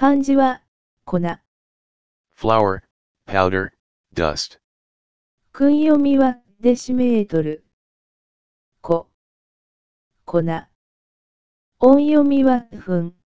漢字は、粉。f l o w e r powder, dust. 訓読みは、デシメートル。こ。粉。音読みは、ふん。